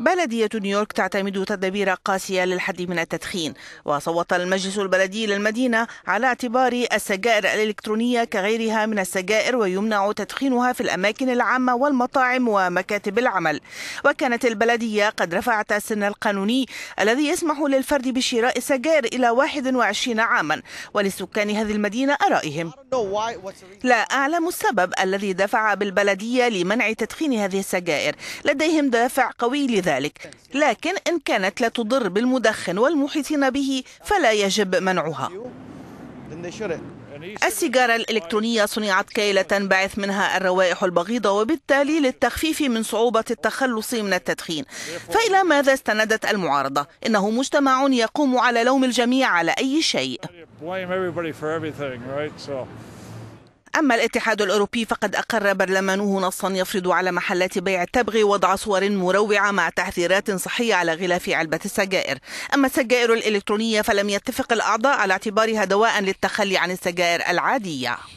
بلدية نيويورك تعتمد تدابير قاسية للحد من التدخين وصوت المجلس البلدي للمدينة على اعتبار السجائر الإلكترونية كغيرها من السجائر ويمنع تدخينها في الأماكن العامة والمطاعم ومكاتب العمل وكانت البلدية قد رفعت السن القانوني الذي يسمح للفرد بشراء السجائر إلى 21 عاما ولسكان هذه المدينة أرائهم لا أعلم السبب الذي دفع بالبلدية لمنع تدخين هذه السجائر لديهم دافع قوي لذلك لكن إن كانت لا تضر بالمدخن والمحيطين به فلا يجب منعها السيجارة الإلكترونية صنعت كي لا تنبعث منها الروائح البغيضة وبالتالي للتخفيف من صعوبة التخلص من التدخين فإلى ماذا استندت المعارضة؟ إنه مجتمع يقوم على لوم الجميع على أي شيء أما الاتحاد الأوروبي فقد أقر برلمانه نصا يفرض على محلات بيع التبغ وضع صور مروعة مع تحذيرات صحية على غلاف علبة السجائر أما السجائر الإلكترونية فلم يتفق الأعضاء على اعتبارها دواء للتخلي عن السجائر العادية